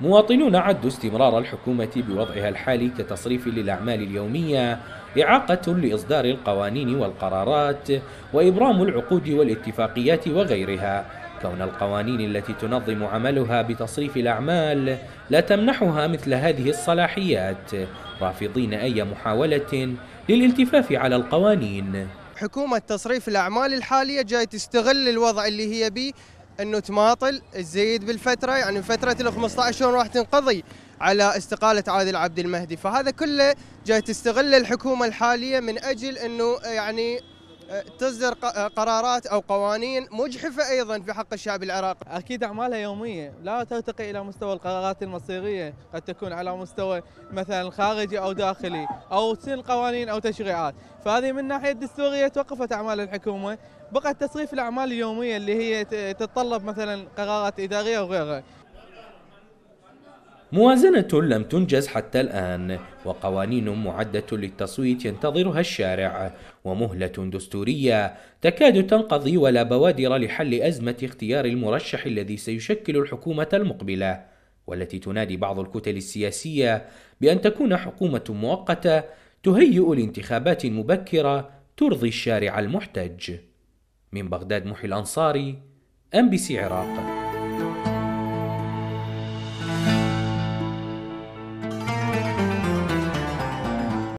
مواطنون عدوا استمرار الحكومة بوضعها الحالي كتصريف للأعمال اليومية إعاقة لإصدار القوانين والقرارات وإبرام العقود والاتفاقيات وغيرها كون القوانين التي تنظم عملها بتصريف الأعمال لا تمنحها مثل هذه الصلاحيات رافضين أي محاولة للالتفاف على القوانين حكومة تصريف الأعمال الحالية جاي تستغل الوضع اللي هي بيه انه تماطل تزيد بالفتره يعني فتره ال 15 شلون راح تنقضي على استقاله عادل عبد المهدي فهذا كله جاي تستغل الحكومه الحاليه من اجل انه يعني آه، تصدر آه، قرارات او قوانين مجحفه ايضا في حق الشعب العراقي. اكيد اعمالها يوميه، لا ترتقي الى مستوى القرارات المصيريه، قد تكون على مستوى مثلا خارجي او داخلي او تصير قوانين او تشريعات، فهذه من ناحيه الدستوريه توقفت اعمال الحكومه، بقت تصريف الاعمال اليوميه اللي هي تتطلب مثلا قرارات اداريه وغيرها. موازنة لم تنجز حتى الآن وقوانين معدة للتصويت ينتظرها الشارع ومهلة دستورية تكاد تنقضي ولا بوادر لحل أزمة اختيار المرشح الذي سيشكل الحكومة المقبلة والتي تنادي بعض الكتل السياسية بأن تكون حكومة مؤقتة تهيئ لانتخابات مبكرة ترضي الشارع المحتج من بغداد محي الأنصاري أم بي سي عراق